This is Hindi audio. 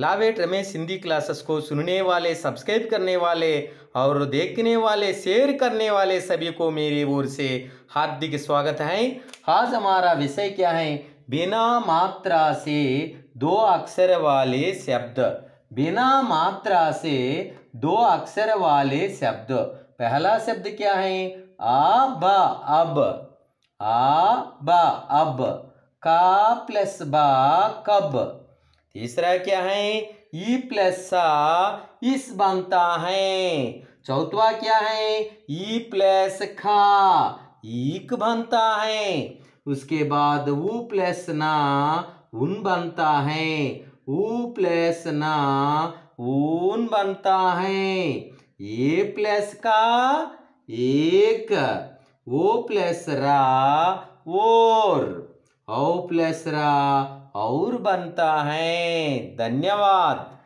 लावेट रमेश हिंदी क्लासेस को सुनने वाले सब्सक्राइब करने वाले और देखने वाले शेयर करने वाले सभी को मेरी ओर से हार्दिक स्वागत है आज हमारा विषय क्या है बिना मात्रा से दो अक्षर वाले शब्द बिना मात्रा से दो अक्षर वाले शब्द पहला शब्द क्या है आ ब अब आ ब अब का प्लस बा कब तीसरा क्या है ई प्लस सा इस बनता है चौथवा क्या है ई प्लस खा ईक बनता है उसके बाद ऊ प्लस ना उन बनता है वो प्लस ना उन बनता है ए प्लस का एक ओ प्लस रा और औ प्लस रा और बनता है धन्यवाद